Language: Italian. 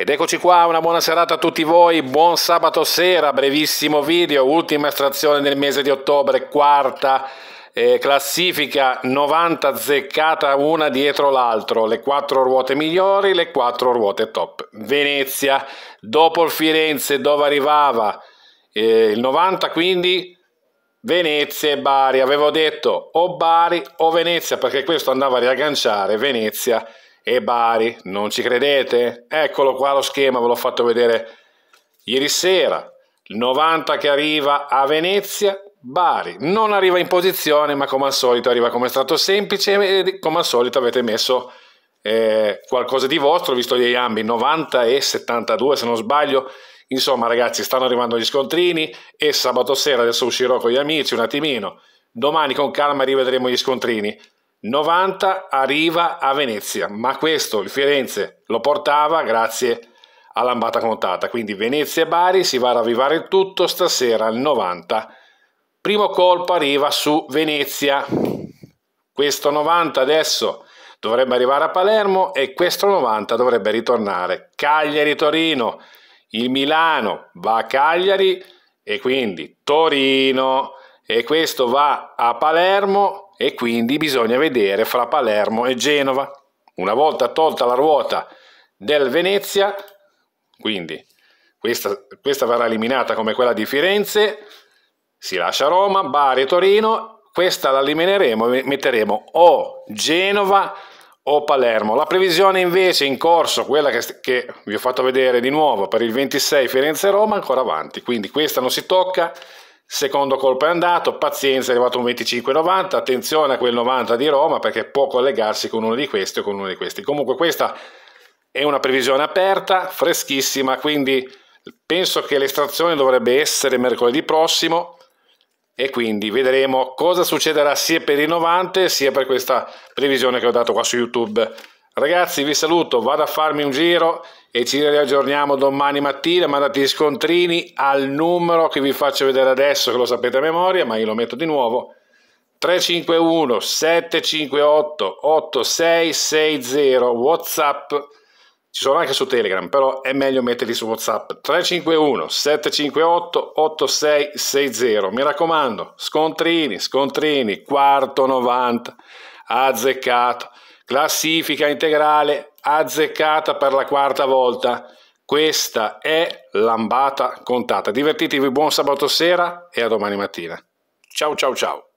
Ed eccoci qua, una buona serata a tutti voi, buon sabato sera, brevissimo video, ultima estrazione del mese di ottobre, quarta eh, classifica, 90 zeccata una dietro l'altro, le quattro ruote migliori, le quattro ruote top. Venezia, dopo il Firenze dove arrivava eh, il 90 quindi Venezia e Bari, avevo detto o Bari o Venezia perché questo andava a riagganciare Venezia e Bari. Non ci credete? Eccolo qua lo schema, ve l'ho fatto vedere ieri sera. 90 che arriva a Venezia, Bari. Non arriva in posizione, ma come al solito arriva come strato semplice e come al solito avete messo eh, qualcosa di vostro, visto gli ambi 90 e 72 se non sbaglio. Insomma ragazzi, stanno arrivando gli scontrini e sabato sera adesso uscirò con gli amici un attimino. Domani con calma rivedremo gli scontrini. 90 arriva a Venezia, ma questo il Firenze lo portava grazie all'ambata Lambata Contata, quindi Venezia e Bari si va a ravvivare il tutto stasera al 90. Primo colpo arriva su Venezia, questo 90 adesso dovrebbe arrivare a Palermo e questo 90 dovrebbe ritornare Cagliari-Torino, il Milano va a Cagliari e quindi Torino e questo va a Palermo e quindi bisogna vedere fra Palermo e Genova. Una volta tolta la ruota del Venezia, quindi questa, questa verrà eliminata come quella di Firenze, si lascia Roma, Bari e Torino, questa la elimineremo e metteremo o Genova o Palermo. La previsione invece in corso, quella che, che vi ho fatto vedere di nuovo per il 26 Firenze-Roma, ancora avanti, quindi questa non si tocca, Secondo colpo è andato, pazienza è arrivato un 25-90, attenzione a quel 90 di Roma perché può collegarsi con uno di questi o con uno di questi. Comunque questa è una previsione aperta, freschissima, quindi penso che l'estrazione dovrebbe essere mercoledì prossimo e quindi vedremo cosa succederà sia per i 90 sia per questa previsione che ho dato qua su YouTube Ragazzi vi saluto, vado a farmi un giro e ci riaggiorniamo domani mattina, mandate gli scontrini al numero che vi faccio vedere adesso, che lo sapete a memoria, ma io lo metto di nuovo, 351 758 8660 Whatsapp, ci sono anche su Telegram, però è meglio metterli su Whatsapp, 351 758 8660, mi raccomando, scontrini, scontrini, quarto 90, azzeccato. Classifica integrale azzeccata per la quarta volta. Questa è Lambata Contata. Divertitevi, buon sabato sera e a domani mattina. Ciao ciao ciao.